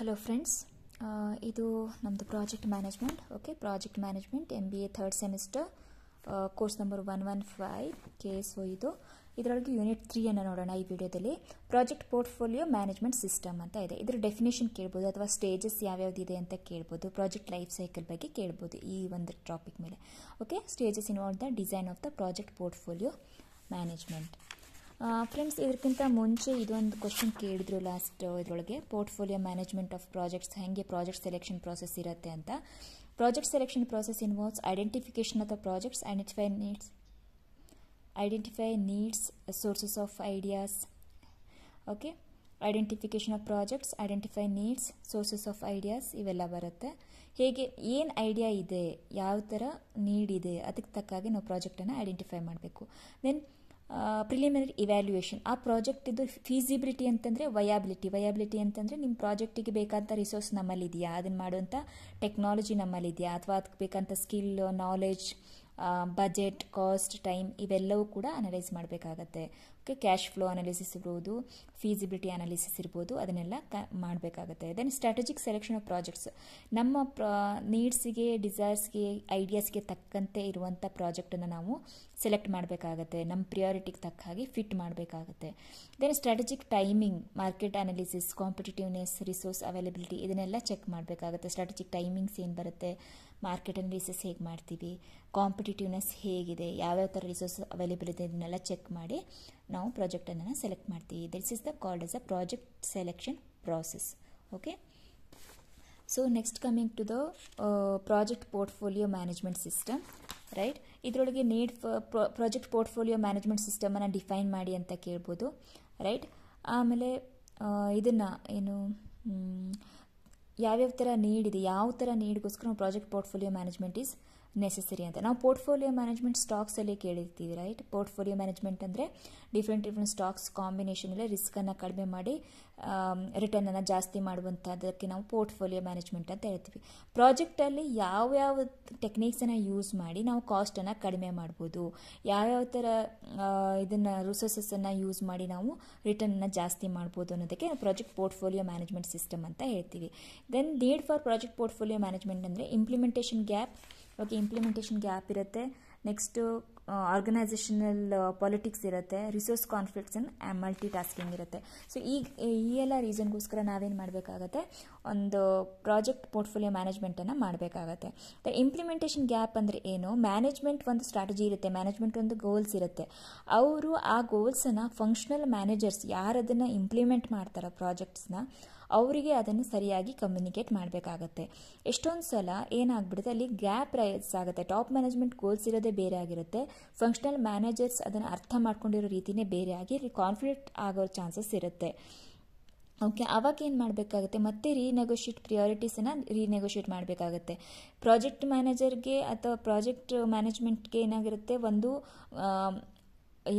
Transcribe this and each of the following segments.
Hello friends uh, ಇದು ನಮ್ಮದು project management okay project management M B A third semester course number one one five K S O ಇದು ಇದರೊಳಗೆ unit ತ್ರೀಯನ್ನು ನೋಡೋಣ ಈ ವಿಡಿಯೋದಲ್ಲಿ project portfolio management system ಅಂತ ಇದೆ ಇದರ ಡೆಫಿನೇಷನ್ ಕೇಳ್ಬೋದು ಅಥವಾ ಸ್ಟೇಜಸ್ ಯಾವ್ಯಾವ್ದು ಇದೆ ಅಂತ ಕೇಳ್ಬೋದು ಪ್ರಾಜೆಕ್ಟ್ ಲೈಫ್ ಸೈಕಲ್ ಬಗ್ಗೆ ಕೇಳ್ಬೋದು ಈ ಒಂದು ಟಾಪಿಕ್ ಮೇಲೆ okay stages involve the design of the project portfolio management friends ಇದಕ್ಕಿಂತ ಮುಂಚೆ ಇದೊಂದು ಕ್ವಶನ್ ಕೇಳಿದ್ರು ಲಾಸ್ಟ್ ಇದ್ರೊಳಗೆ ಪೋರ್ಟ್ಫೋಲಿಯೋ ಮ್ಯಾನೇಜ್ಮೆಂಟ್ ಆಫ್ ಪ್ರಾಜೆಕ್ಟ್ಸ್ ಹೆಂಗೆ ಪ್ರಾಜೆಕ್ಟ್ ಸೆಲೆಕ್ಷನ್ ಪ್ರಾಸೆಸ್ ಇರುತ್ತೆ ಅಂತ project selection process involves identification of the projects identify needs identify needs sources of ideas okay identification of projects identify needs sources of ideas ಇವೆಲ್ಲ ಬರುತ್ತೆ ಹೇಗೆ ಏನು idea ಇದೆ ಯಾವ ಥರ ನೀಡ್ ಇದೆ ಅದಕ್ಕೆ ತಕ್ಕಾಗಿ ನಾವು ಪ್ರಾಜೆಕ್ಟನ್ನು ಐಡೆಂಟಿಫೈ ಮಾಡಬೇಕು ದೆನ್ ಪ್ರಿಲಿಮಿನರಿ ಇವ್ಯಾಲ್ಯೂಯೇಷನ್ ಆ ಇದು ಫೀಸಿಬಿಲಿಟಿ ಅಂತಂದರೆ ವಯಾಬಿಲಿಟಿ ವಯಾಬಿಲಿಟಿ ಅಂತಂದರೆ ನಿಮ್ಮ ಪ್ರಾಜೆಕ್ಟಿಗೆ ಬೇಕಾದಂಥ ರಿಸೋರ್ಸ್ ನಮ್ಮಲ್ಲಿದೆಯಾ ಅದನ್ನು ಮಾಡುವಂಥ ಟೆಕ್ನಾಲಜಿ ನಮ್ಮಲ್ಲಿದೆಯಾ ಅಥವಾ ಅದಕ್ಕೆ ಬೇಕಂಥ skill knowledge budget cost time ಇವೆಲ್ಲವೂ ಕೂಡ ಅನಲೈಸ್ ಮಾಡಬೇಕಾಗತ್ತೆ ಕ್ಯಾಶ್ ಫ್ಲೋ ಅನಾಲಿಸಿಸ್ ಇರ್ಬೋದು ಫೀಸಿಬಿಲಿಟಿ ಅನಾಲಿಸಿಸ್ ಇರ್ಬೋದು ಅದನ್ನೆಲ್ಲ ಕ ಮಾಡಬೇಕಾಗುತ್ತೆ then strategic selection of projects ನಮ್ಮ ಪ್ರಾ ನೀಡ್ಸ್ಗೆ ಡಿಸೈರ್ಸ್ಗೆ ಐಡಿಯಾಸ್ಗೆ ತಕ್ಕಂತೆ ಇರುವಂಥ ಪ್ರಾಜೆಕ್ಟನ್ನು ನಾವು ಸೆಲೆಕ್ಟ್ ಮಾಡಬೇಕಾಗತ್ತೆ ನಮ್ಮ ಪ್ರಿಯಾರಿಟಿಗೆ ತಕ್ಕ ಹಾಗೆ ಫಿಟ್ ಮಾಡಬೇಕಾಗತ್ತೆ then strategic timing market analysis competitiveness resource availability ಇದನ್ನೆಲ್ಲ ಚೆಕ್ ಮಾಡಬೇಕಾಗುತ್ತೆ ಸ್ಟ್ರಾಟಜಿಕ್ ಟೈಮಿಂಗ್ಸ್ ಏನು ಬರುತ್ತೆ ಮಾರ್ಕೆಟ್ ಅನಾಲಿಸಿಸ್ ಹೇಗೆ ಮಾಡ್ತೀವಿ ಕಾಂಪಿಟೇಟಿವ್ನೆಸ್ ಹೇಗಿದೆ ಯಾವ್ಯಾವ ಥರ ರಿಸೋರ್ಸ್ ಅವೈಲೇಬಲ್ ಇದೆ ಇದನ್ನೆಲ್ಲ ಚೆಕ್ ಮಾಡಿ ನಾವು ಪ್ರಾಜೆಕ್ಟನ್ನು ಸೆಲೆಕ್ಟ್ ಮಾಡ್ತೀವಿ this is the called as a project selection process okay so next coming to the project portfolio management system right ಇದರೊಳಗೆ ನೀಡ್ ಪ್ರಾಜೆಕ್ಟ್ ಪೋರ್ಟ್ಫೋಲಿಯೋ ಮ್ಯಾನೇಜ್ಮೆಂಟ್ ಸಿಸ್ಟಮನ್ನು ಡಿಫೈನ್ ಮಾಡಿ ಅಂತ ಕೇಳ್ಬೋದು ರೈಟ್ ಆಮೇಲೆ ಇದನ್ನು ಏನು ಯಾವ್ಯಾವ ಥರ ನೀಡಿದೆ ಯಾವ ಥರ ನೀಡ್ಗೋಸ್ಕರ project portfolio management is necessary ಅಂತ ನಾವು ಪೋರ್ಟ್ಫೋಲಿಯೋ ಮ್ಯಾನೇಜ್ಮೆಂಟ್ ಸ್ಟಾಕ್ಸಲ್ಲಿ ಕೇಳಿರ್ತೀವಿ ರೈಟ್ ಪೋರ್ಟ್ಫೋಲಿಯೋ ಮ್ಯಾನೇಜ್ಮೆಂಟ್ ಅಂದರೆ ಡಿಫ್ರೆಂಟ್ ಡಿಫ್ರೆಂಟ್ ಸ್ಟಾಕ್ಸ್ ಕಾಂಬಿನೇಷನಲ್ಲಿ ರಿಸ್ಕನ್ನು ಕಡಿಮೆ ಮಾಡಿ ರಿಟರ್ನನ್ನು ಜಾಸ್ತಿ ಮಾಡುವಂಥದ್ದಕ್ಕೆ ನಾವು ಪೋರ್ಟ್ಫೋಲಿಯೋ ಮ್ಯಾನೇಜ್ಮೆಂಟ್ ಅಂತ ಹೇಳ್ತೀವಿ ಪ್ರಾಜೆಕ್ಟಲ್ಲಿ ಯಾವ್ಯಾವ ಟೆಕ್ನಿಕ್ಸನ್ನು ಯೂಸ್ ಮಾಡಿ ನಾವು ಕಾಸ್ಟನ್ನು ಕಡಿಮೆ ಮಾಡ್ಬೋದು ಯಾವ್ಯಾವ ಥರ ಇದನ್ನು ರಿಸೋರ್ಸಸನ್ನು ಯೂಸ್ ಮಾಡಿ ನಾವು ರಿಟರ್ನನ್ನು ಜಾಸ್ತಿ ಮಾಡ್ಬೋದು ಅನ್ನೋದಕ್ಕೆ ಪ್ರಾಜೆಕ್ಟ್ ಪೋರ್ಟ್ಫೋಲಿಯೋ ಮ್ಯಾನೇಜ್ಮೆಂಟ್ ಸಿಸ್ಟಮ್ ಅಂತ ಹೇಳ್ತೀವಿ then need for project portfolio management ಅಂದರೆ implementation gap okay implementation gap ಇರುತ್ತೆ ನೆಕ್ಸ್ಟು ಆರ್ಗನೈಸೇಷನಲ್ ಪಾಲಿಟಿಕ್ಸ್ ಇರುತ್ತೆ resource conflicts and multitasking ಇರುತ್ತೆ ಸೊ ಈ ಈ ಎಲ್ಲ ರೀಸನ್ಗೋಸ್ಕರ ನಾವೇನು ಮಾಡಬೇಕಾಗತ್ತೆ ಒಂದು ಪ್ರಾಜೆಕ್ಟ್ ಪೋರ್ಟ್ಫೋಲಿಯೋ ಮ್ಯಾನೇಜ್ಮೆಂಟನ್ನು ಮಾಡಬೇಕಾಗತ್ತೆ ದ ಇಂಪ್ಲಿಮೆಂಟೇಷನ್ ಗ್ಯಾಪ್ ಅಂದರೆ ಏನು ಮ್ಯಾನೇಜ್ಮೆಂಟ್ ಒಂದು ಸ್ಟ್ರಾಟಜಿ ಇರುತ್ತೆ ಮ್ಯಾನೇಜ್ಮೆಂಟ್ ಒಂದು ಗೋಲ್ಸ್ ಇರುತ್ತೆ ಅವರು ಆ ಗೋಲ್ಸನ್ನು ಫಂಕ್ಷನಲ್ ಮ್ಯಾನೇಜರ್ಸ್ ಯಾರದನ್ನು ಇಂಪ್ಲಿಮೆಂಟ್ ಮಾಡ್ತಾರೋ ಪ್ರಾಜೆಕ್ಟ್ಸ್ನ ಅವರಿಗೆ ಅದನ್ನು ಸರಿಯಾಗಿ ಕಮ್ಯುನಿಕೇಟ್ ಮಾಡಬೇಕಾಗತ್ತೆ ಎಷ್ಟೊಂದು ಸಲ ಏನಾಗ್ಬಿಡುತ್ತೆ ಅಲ್ಲಿ ಗ್ಯಾಪ್ ರೈಸ್ ಆಗುತ್ತೆ ಟಾಪ್ ಮ್ಯಾನೇಜ್ಮೆಂಟ್ ಗೋಲ್ಸ್ ಇರೋದೇ ಬೇರೆ ಆಗಿರುತ್ತೆ ಫಂಕ್ಷನಲ್ ಮ್ಯಾನೇಜರ್ಸ್ ಅದನ್ನು ಅರ್ಥ ಮಾಡ್ಕೊಂಡಿರೋ ರೀತಿನೇ ಬೇರೆ ಆಗಿ ಕಾನ್ಫ್ಲಿಕ್ಟ್ ಆಗೋ ಚಾನ್ಸಸ್ ಇರುತ್ತೆ ಓಕೆ ಅವಾಗ ಏನು ಮಾಡಬೇಕಾಗುತ್ತೆ ಮತ್ತೆ ರೀನೆಗೋಷಿಯೇಟ್ ಪ್ರಿಯಾರಿಟೀಸನ್ನು ರೀನೆಗೋಷಿಯೇಟ್ ಮಾಡಬೇಕಾಗುತ್ತೆ ಪ್ರಾಜೆಕ್ಟ್ ಮ್ಯಾನೇಜರ್ಗೆ ಅಥವಾ ಪ್ರಾಜೆಕ್ಟ್ ಮ್ಯಾನೇಜ್ಮೆಂಟ್ಗೆ ಏನಾಗಿರುತ್ತೆ ಒಂದು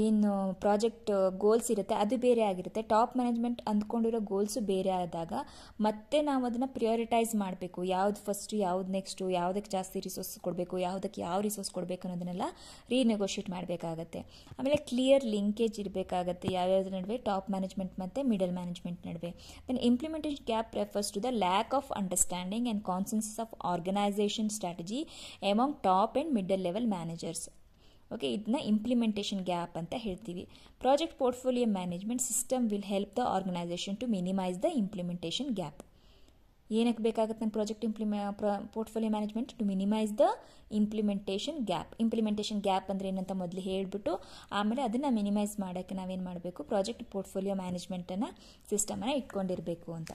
ಏನು ಪ್ರಾಜೆಕ್ಟ್ ಗೋಲ್ಸ್ ಇರುತ್ತೆ ಅದು ಬೇರೆ ಆಗಿರುತ್ತೆ ಟಾಪ್ ಮ್ಯಾನೇಜ್ಮೆಂಟ್ ಅಂದ್ಕೊಂಡಿರೋ ಗೋಲ್ಸು ಬೇರೆ ಆದಾಗ ಮತ್ತೆ ನಾವು ಅದನ್ನು ಪ್ರಿಯೋರಿಟೈಸ್ ಮಾಡಬೇಕು ಯಾವ್ದು ಫಸ್ಟು ಯಾವ್ದು ನೆಕ್ಸ್ಟು ಯಾವುದಕ್ಕೆ ಜಾಸ್ತಿ ರಿಸೋರ್ಸ್ ಕೊಡಬೇಕು ಯಾವುದಕ್ಕೆ ಯಾವ ರಿಸೋರ್ಸ್ ಕೊಡಬೇಕು ಅನ್ನೋದನ್ನೆಲ್ಲ ರೀನೆಗೋಷಿಯೇಟ್ ಮಾಡಬೇಕಾಗತ್ತೆ ಆಮೇಲೆ ಕ್ಲಿಯರ್ ಲಿಂಕೇಜ್ ಇರಬೇಕಾಗತ್ತೆ ಯಾವ್ಯಾವ್ದ್ರ ನಡುವೆ ಟಾಪ್ ಮ್ಯಾನೇಜ್ಮೆಂಟ್ ಮತ್ತು ಮಿಡಲ್ ಮ್ಯಾನೇಜ್ಮೆಂಟ್ ನಡುವೆ then implementation gap refers to the lack of understanding and consensus of organisation strategy among top and middle level managers okay ಇದನ್ನ ಇಂಪ್ಲಿಮೆಂಟೇಷನ್ ಗ್ಯಾಪ್ ಅಂತ ಹೇಳ್ತೀವಿ project portfolio management system will help the organisation to minimise the implementation gap ಏನಕ್ಕೆ ಬೇಕಾಗುತ್ತೆ ನನ್ನ project ಇಂಪ್ಲಿಮೆ portfolio management to minimise the implementation gap implementation gap ಅಂದರೆ ಏನಂತ ಮೊದಲು ಹೇಳಿಬಿಟ್ಟು ಆಮೇಲೆ ಅದನ್ನು ಮಿನಿಮೈಸ್ ಮಾಡೋಕ್ಕೆ ನಾವೇನು ಮಾಡಬೇಕು ಪ್ರಾಜೆಕ್ಟ್ ಪೋರ್ಟ್ಫೋಲಿಯೋ ಮ್ಯಾನೇಜ್ಮೆಂಟನ್ನು ಸಿಸ್ಟಮನ್ನು ಇಟ್ಕೊಂಡಿರಬೇಕು ಅಂತ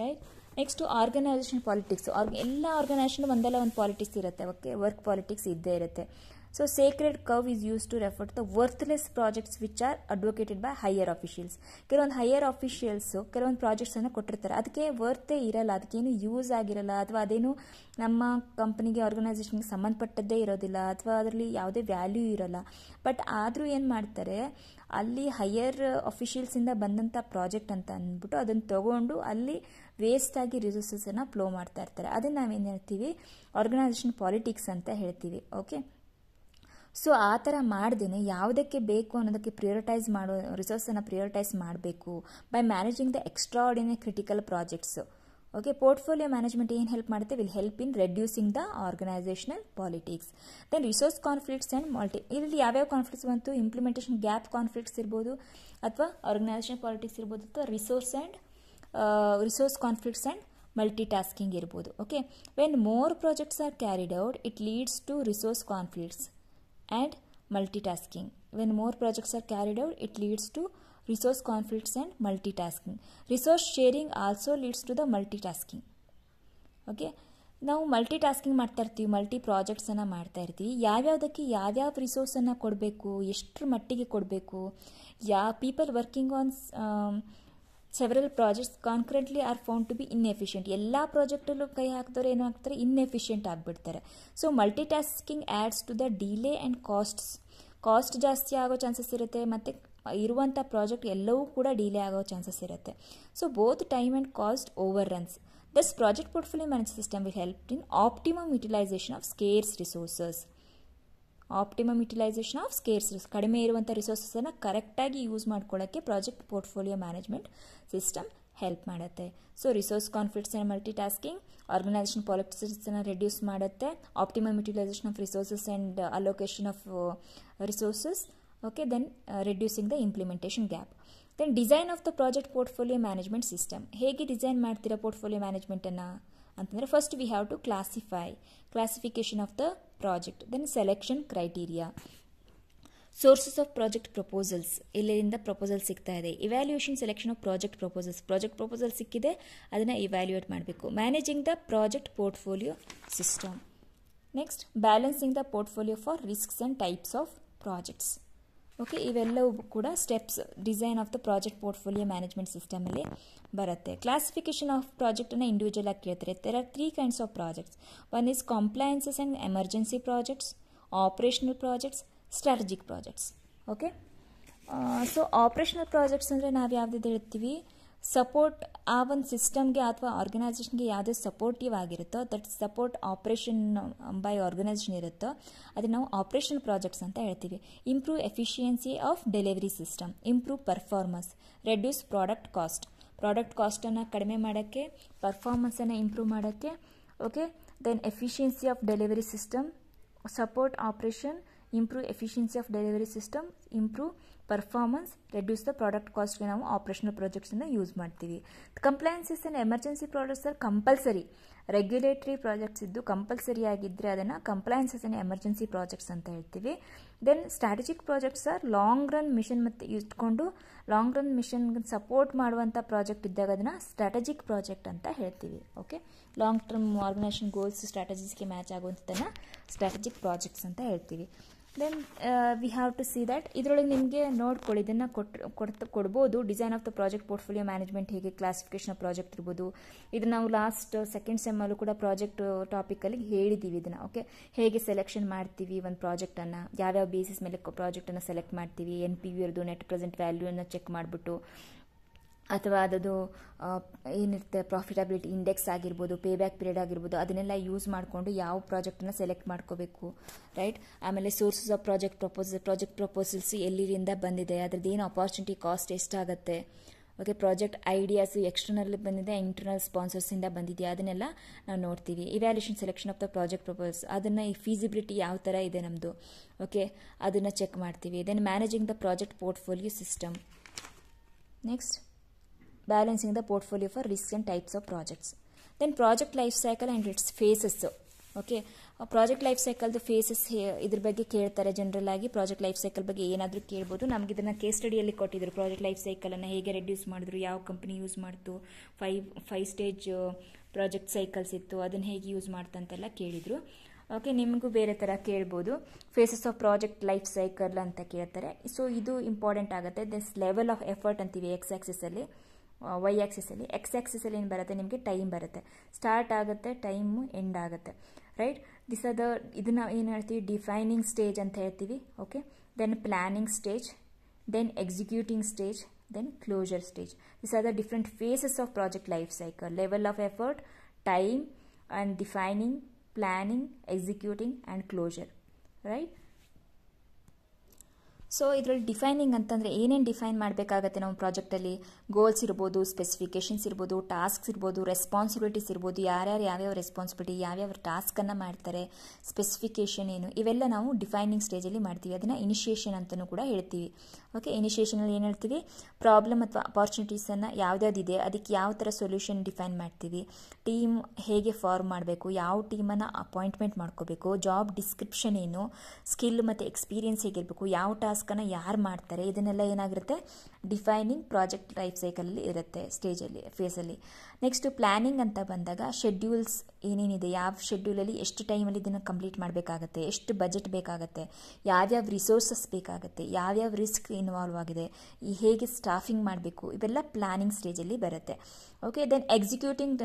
ರೈಟ್ ನೆಕ್ಸ್ಟು ಆರ್ಗನೈಸೇಷನ್ ಪಾಲಿಟಿಕ್ಸ್ ಆರ್ಗ ಎಲ್ಲ ಆರ್ಗನೈಸೇಷನ್ ಒಂದಲ್ಲ ಒಂದು ಪಾಲಿಟಿಕ್ಸ್ ಇರುತ್ತೆ ಓಕೆ ವರ್ಕ್ ಪಾಲಿಟಿಕ್ಸ್ ಇದ್ದೇ ಇರುತ್ತೆ so sacred cow is used to refer the worthless projects which are advocated by higher officials ಕೆಲವೊಂದು ಹೈಯರ್ ಆಫೀಷಿಯಲ್ಸು ಕೆಲವೊಂದು ಪ್ರಾಜೆಕ್ಟ್ಸನ್ನು ಕೊಟ್ಟಿರ್ತಾರೆ ಅದಕ್ಕೆ ವರ್ತೇ ಇರಲ್ಲ ಅದಕ್ಕೇನು ಯೂಸ್ ಆಗಿರೋಲ್ಲ ಅಥವಾ ಅದೇನು ನಮ್ಮ ಕಂಪ್ನಿಗೆ ಆರ್ಗನೈಸೇಷನ್ಗೆ ಸಂಬಂಧಪಟ್ಟದ್ದೇ ಇರೋದಿಲ್ಲ ಅಥವಾ ಅದರಲ್ಲಿ ಯಾವುದೇ ವ್ಯಾಲ್ಯೂ ಇರೋಲ್ಲ ಬಟ್ ಆದರೂ ಏನು ಮಾಡ್ತಾರೆ ಅಲ್ಲಿ ಹೈಯರ್ ಅಫಿಷಿಯಲ್ಸಿಂದ ಬಂದಂಥ ಪ್ರಾಜೆಕ್ಟ್ ಅಂತ ಅಂದ್ಬಿಟ್ಟು ಅದನ್ನು ತಗೊಂಡು ಅಲ್ಲಿ ವೇಸ್ಟಾಗಿ ಆಗಿ ರಿಸೋರ್ಸಸನ್ನು ಫ್ಲೋ ಮಾಡ್ತಾ ಇರ್ತಾರೆ ಅದನ್ನು ನಾವೇನು ಹೇಳ್ತೀವಿ ಆರ್ಗನೈಜೇಷನ್ ಪಾಲಿಟಿಕ್ಸ್ ಅಂತ ಹೇಳ್ತೀವಿ ಓಕೆ ಸೊ ಆ ಥರ ಮಾಡ್ದೇ ಯಾವುದಕ್ಕೆ ಬೇಕು ಅನ್ನೋದಕ್ಕೆ ಪ್ರಿಯೋರಿಟೈಸ್ ಮಾಡೋ ರಿಸೋರ್ಸನ್ನು ಪ್ರಿಯೋರಿಟೈಸ್ ಮಾಡಬೇಕು by managing the extraordinary critical projects okay portfolio management ಏನು ಹೆಲ್ಪ್ ಮಾಡುತ್ತೆ will help in reducing the organisational politics then resource conflicts and multi ಇಲ್ಲಿ ಯಾವ್ಯಾವ ಕಾನ್ಫ್ಲಿಕ್ಟ್ಸ್ ಬಂತು ಇಂಪ್ಲಿಮೆಂಟೇಷನ್ ಗ್ಯಾಪ್ ಕಾನ್ಫ್ಲಿಕ್ಟ್ಸ್ ಇರ್ಬೋದು ಅಥವಾ ಆರ್ಗನೈಸೇಷನ್ ಪಾಲಿಟಿಕ್ಸ್ ಇರ್ಬೋದು ಅಥವಾ resource and resource conflicts and multitasking ಇರ್ಬೋದು okay when more projects are carried out it leads to resource conflicts and multitasking. When more projects are carried out, it leads to resource conflicts and multitasking. Resource sharing also leads to the multitasking. Okay ನಾವು multitasking ಮಾಡ್ತಾ ಇರ್ತೀವಿ multi ಪ್ರಾಜೆಕ್ಟ್ಸನ್ನು ಮಾಡ್ತಾ ಇರ್ತೀವಿ ಯಾವ್ಯಾವುದಕ್ಕೆ ಯಾವ್ಯಾವ ರಿಸೋರ್ಸನ್ನು ಕೊಡಬೇಕು ಎಷ್ಟರ ಮಟ್ಟಿಗೆ ಕೊಡಬೇಕು ಯಾ people working on several projects concurrently are found to be inefficient ಎಲ್ಲ ಪ್ರಾಜೆಕ್ಟಲ್ಲೂ ಕೈ ಹಾಕಿದವರು ಏನು ಹಾಕ್ತಾರೆ ಇನ್ಎಫಿಷಿಯೆಂಟ್ ಆಗಿಬಿಡ್ತಾರೆ so multitasking adds to the delay and costs cost ಜಾಸ್ತಿ ಆಗೋ ಚಾನ್ಸಸ್ ಇರುತ್ತೆ ಮತ್ತು ಇರುವಂಥ ಪ್ರಾಜೆಕ್ಟ್ ಎಲ್ಲವೂ ಕೂಡ ಡಿಲೇ ಆಗೋ ಚಾನ್ಸಸ್ ಇರುತ್ತೆ so both time and cost overruns thus project portfolio manage system will help in optimum utilisation of scarce resources optimum utilisation of scarce ರಿಸ್ ಕಡಿಮೆ ಇರುವಂಥ ರಿಸೋರ್ಸಸನ್ನು ಕರೆಕ್ಟಾಗಿ ಯೂಸ್ ಮಾಡ್ಕೊಳ್ಳೋಕ್ಕೆ project portfolio management system help ಮಾಡುತ್ತೆ so resource and multitasking organisation ಪಾಲಿಟಿಕ್ಸನ್ನು reduce ಮಾಡುತ್ತೆ optimum utilisation of resources and allocation of resources okay then reducing the implementation gap then design of the project portfolio management system ಹೇಗೆ design ಮಾಡ್ತೀರಾ portfolio ಮ್ಯಾನೇಜ್ಮೆಂಟನ್ನು ಅಂತಂದರೆ first we have to classify classification of the project then selection criteria sources of project proposals ಇಲ್ಲಿಂದ proposal ಸಿಗ್ತಾ ಇದೆ evaluation selection of project proposals project proposal ಸಿಕ್ಕಿದೆ ಅದನ್ನು evaluate ಮಾಡಬೇಕು managing the project portfolio system next balancing the portfolio for risks and types of projects okay ಇವೆಲ್ಲವೂ ಕೂಡ steps design of the project portfolio management ಸಿಸ್ಟಮಲ್ಲಿ ಬರುತ್ತೆ classification of ಪ್ರಾಜೆಕ್ಟನ್ನು individual ಆಗಿ ಕೇಳ್ತಾರೆ there are three kinds of projects one is compliances and emergency projects operational projects strategic projects okay so operational projects ಅಂದರೆ ನಾವು ಯಾವ್ದು ಹೇಳ್ತೀವಿ ಸಪೋರ್ಟ್ ಆ ಒಂದು ಸಿಸ್ಟಮ್ಗೆ ಅಥವಾ ಆರ್ಗನೈಸೇಷನ್ಗೆ ಯಾವುದೇ ಸಪೋರ್ಟಿವ್ ಆಗಿರುತ್ತೋ that support operation by organisation ಇರುತ್ತೋ ಅದನ್ನ ನಾವು ಆಪ್ರೇಷನ್ ಪ್ರಾಜೆಕ್ಟ್ಸ್ ಅಂತ ಹೇಳ್ತೀವಿ improve efficiency of delivery system improve performance reduce product cost product ಕಾಸ್ಟನ್ನು ಕಡಿಮೆ ಮಾಡೋಕ್ಕೆ ಪರ್ಫಾರ್ಮೆನ್ಸನ್ನು ಇಂಪ್ರೂವ್ ಮಾಡೋಕ್ಕೆ okay then efficiency of delivery system support operation improve efficiency of delivery system improve performance reduce the product ಕಾಸ್ಟ್ಗೆ ನಾವು operational ಪ್ರಾಜೆಕ್ಟ್ಸನ್ನು use ಮಾಡ್ತೀವಿ compliances and emergency products are compulsory regulatory projects ಇದ್ದು ಕಂಪಲ್ಸರಿ ಆಗಿದ್ದರೆ ಅದನ್ನು ಕಂಪ್ಲೈನ್ಸಸ್ ಅಂಡ್ ಎಮರ್ಜೆನ್ಸಿ ಪ್ರಾಜೆಕ್ಟ್ಸ್ ಅಂತ ಹೇಳ್ತೀವಿ then strategic projects are long run mission ಮತ್ತು ಇಟ್ಕೊಂಡು ಲಾಂಗ್ ರನ್ ಮಿಷನ್ ಸಪೋರ್ಟ್ ಮಾಡುವಂಥ ಪ್ರಾಜೆಕ್ಟ್ ಇದ್ದಾಗ ಅದನ್ನು ಸ್ಟ್ರಾಟಜಿಕ್ ಪ್ರಾಜೆಕ್ಟ್ ಅಂತ ಹೇಳ್ತೀವಿ okay long term organisation goals ಸ್ಟ್ರಾಟಜಿಸ್ಗೆ ಮ್ಯಾಚ್ ಆಗುವಂಥದ್ದನ್ನು ಸ್ಟ್ರಾಟಜಿಕ್ ಪ್ರಾಜೆಕ್ಟ್ಸ್ ಅಂತ ಹೇಳ್ತೀವಿ then we have to see that ಇದರೊಳಗೆ ನಿಮಗೆ ನೋಡ್ಕೊಳ್ಳಿ ಇದನ್ನು ಕೊಟ್ಟು ಕೊಡ್ತಾ ಕೊಡ್ಬೋದು design of the project portfolio management ಹೇಗೆ ಕ್ಲಾಸಿಫಿಕೇಶನ್ ಪ್ರಾಜೆಕ್ಟ್ ಇರ್ಬೋದು ಇದು ನಾವು ಲಾಸ್ಟ್ ಸೆಕೆಂಡ್ ಸೆಮ್ಮಲ್ಲೂ ಕೂಡ ಪ್ರಾಜೆಕ್ಟ್ ಟಾಪಿಕಲ್ಲಿ uh, ಹೇಳಿದ್ದೀವಿ ಇದನ್ನು ಓಕೆ ಹೇಗೆ ಸೆಲೆಕ್ಷನ್ ಮಾಡ್ತೀವಿ ಒಂದು ಪ್ರಾಜೆಕ್ಟನ್ನು ಯಾವ್ಯಾವ ಬೇಸಿಸ್ ಮೇಲೆ ಪ್ರಾಜೆಕ್ಟನ್ನು ಸೆಲೆಕ್ಟ್ ಮಾಡ್ತೀವಿ ಎನ್ ಪಿ ವಿ ಇರೋದು ನೆಟ್ ಪ್ರೆಸೆಂಟ್ ವ್ಯಾಲ್ಯೂನ ಚೆಕ್ ಮಾಡಿಬಿಟ್ಟು ಅಥವಾ ಅದದು ಏನಿರುತ್ತೆ ಪ್ರಾಫಿಟಬಿಲಿಟಿ ಇಂಡೆಕ್ಸ್ ಆಗಿರ್ಬೋದು ಪೇ ಬ್ಯಾಕ್ ಪೀರಿಯಡ್ ಆಗಿರ್ಬೋದು ಅದನ್ನೆಲ್ಲ ಯೂಸ್ ಮಾಡಿಕೊಂಡು ಯಾವ ಪ್ರಾಜೆಕ್ಟನ್ನ ಸೆಲೆಕ್ಟ್ ಮಾಡ್ಕೋಬೇಕು ರೈಟ್ ಆಮೇಲೆ sources of project proposal project proposals ಎಲ್ಲಿರಿಂದ ಬಂದಿದೆ ಅದ್ರದ್ದು ಏನು ಅಪಾರ್ಚುನಿಟಿ ಕಾಸ್ಟ್ ಎಷ್ಟಾಗುತ್ತೆ ಓಕೆ ಪ್ರಾಜೆಕ್ಟ್ ಐಡಿಯಾಸ್ ಎಕ್ಸ್ಟರ್ನಲ್ ಬಂದಿದೆ ಇಂಟರ್ನಲ್ ಸ್ಪಾನ್ಸರ್ಸಿಂದ ಬಂದಿದೆಯಾ ಅದನ್ನೆಲ್ಲ ನಾವು ನೋಡ್ತೀವಿ evaluation selection of the project propose ಅದನ್ನು ಈ ಫೀಸಿಬಿಲಿಟಿ ಯಾವ ಥರ ಇದೆ ನಮ್ಮದು ಓಕೆ ಅದನ್ನು ಚೆಕ್ ಮಾಡ್ತೀವಿ then managing the project portfolio system next balancing the portfolio for recent types of projects then project life cycle cycle its its phases. Okay project life ಸೈಕಲ್ದು phases ಇದ್ರ ಬಗ್ಗೆ ಕೇಳ್ತಾರೆ ಜನರಲ್ ಆಗಿ ಪ್ರಾಜೆಕ್ಟ್ ಲೈಫ್ ಸೈಕಲ್ ಬಗ್ಗೆ ಏನಾದರೂ ಕೇಳ್ಬೋದು ನಮ್ಗೆ ಇದನ್ನು ಕೇಸ್ ಸ್ಟಡಿಯಲ್ಲಿ ಕೊಟ್ಟಿದ್ರು ಪ್ರಾಜೆಕ್ಟ್ ಲೈಫ್ ಸೈಕಲನ್ನು ಹೇಗೆ ರೆಡ್ಯೂಸ್ ಮಾಡಿದ್ರು ಯಾವ ಕಂಪ್ನಿ ಯೂಸ್ ಮಾಡ್ತು five five stage project cycles ಇತ್ತು ಅದನ್ನು ಹೇಗೆ ಯೂಸ್ ಮಾಡ್ತಂತೆಲ್ಲ ಕೇಳಿದರು ಓಕೆ ನಿಮಗೂ ಬೇರೆ ಥರ ಕೇಳ್ಬೋದು phases of project life cycle ಅಂತ ಕೇಳ್ತಾರೆ ಸೊ ಇದು ಇಂಪಾರ್ಟೆಂಟ್ ಆಗುತ್ತೆ ದಿಸ್ ಲೆವೆಲ್ ಆಫ್ ಎಫರ್ಟ್ ಅಂತೀವಿ ಎಕ್ಸ್ ಆಕ್ಸಿಸಲ್ಲಿ वै आक्सली एक्स आक्सली बरतम टईम बरत स्टार्ट आगते टईम एंड आगते right this the defining stage अंत okay then planning stage then executing stage then closure stage this are the different phases of project life cycle level of effort time and defining planning executing and closure right so ಇದರಲ್ಲಿ defining ಅಂತಂದರೆ ಏನೇನು define ಮಾಡಬೇಕಾಗತ್ತೆ ನಾವು ಪ್ರಾಜೆಕ್ಟಲ್ಲಿ goals ಇರ್ಬೋದು specifications ಇರ್ಬೋದು tasks ಇರ್ಬೋದು responsibilities ಇರ್ಬೋದು ಯಾರ್ಯಾರು ಯಾವ್ಯಾವ ರೆಸ್ಪಾನ್ಸಿಬಿಲಿಟಿ ಯಾವ್ಯಾವ ಟಾಸ್ಕನ್ನು ಮಾಡ್ತಾರೆ ಸ್ಪೆಸಿಫಿಕೇಷನ್ ಏನು ಇವೆಲ್ಲ ನಾವು ಡಿಫೈನಿಂಗ್ ಸ್ಟೇಜಲ್ಲಿ ಮಾಡ್ತೀವಿ ಅದನ್ನು ಇನಿಷಿಯೇಷನ್ ಅಂತಲೂ ಕೂಡ ಹೇಳ್ತೀವಿ ಓಕೆ ಇನಿಷಿಯೇಷನಲ್ಲಿ ಏನು ಹೇಳ್ತೀವಿ ಪ್ರಾಬ್ಲಮ್ ಅಥವಾ ಅಪಾರ್ಚುನಿಟೀಸನ್ನು ಇದೆ ಅದಕ್ಕೆ ಯಾವ ಥರ ಸೊಲ್ಯೂಷನ್ ಡಿಫೈನ್ ಮಾಡ್ತೀವಿ ಟೀಮ್ ಹೇಗೆ ಫಾರ್ಮ್ ಮಾಡಬೇಕು ಯಾವ ಟೀಮನ್ನು ಅಪಾಯಿಂಟ್ಮೆಂಟ್ ಮಾಡ್ಕೋಬೇಕು ಜಾಬ್ ಡಿಸ್ಕ್ರಿಪ್ಷನ್ ಏನು ಸ್ಕಿಲ್ ಮತ್ತು ಎಕ್ಸ್ಪೀರಿಯನ್ಸ್ ಹೇಗಿರಬೇಕು ಯಾವ ಟಾಸ್ಕನ್ನು ಯಾರು ಮಾಡ್ತಾರೆ ಇದನ್ನೆಲ್ಲ ಏನಾಗಿರುತ್ತೆ ಡಿಫೈನಿಂಗ್ ಪ್ರಾಜೆಕ್ಟ್ ಲೈಫ್ ಸೈಕಲಲ್ಲಿ ಇರುತ್ತೆ ಸ್ಟೇಜಲ್ಲಿ ಫೇಸಲ್ಲಿ ನೆಕ್ಸ್ಟು ಪ್ಲಾನಿಂಗ್ ಅಂತ ಬಂದಾಗ ಶೆಡ್ಯೂಲ್ಸ್ ಏನೇನಿದೆ ಯಾವ ಶೆಡ್ಯೂಲಲ್ಲಿ ಎಷ್ಟು ಟೈಮಲ್ಲಿ ಇದನ್ನು ಕಂಪ್ಲೀಟ್ ಮಾಡಬೇಕಾಗತ್ತೆ ಎಷ್ಟು ಬಜೆಟ್ ಬೇಕಾಗುತ್ತೆ ಯಾವ್ಯಾವ ರಿಸೋರ್ಸಸ್ ಬೇಕಾಗುತ್ತೆ ಯಾವ್ಯಾವ ರಿಸ್ಕ್ ಇನ್ವಾಲ್ವ್ ಆಗಿದೆ ಈ ಹೇಗೆ ಸ್ಟಾಫಿಂಗ್ ಮಾಡಬೇಕು ಇವೆಲ್ಲ ಪ್ಲಾನಿಂಗ್ ಸ್ಟೇಜಲ್ಲಿ ಬರುತ್ತೆ ಓಕೆ ದೆನ್ ಎಕ್ಸಿಕ್ಯೂಟಿಂಗ್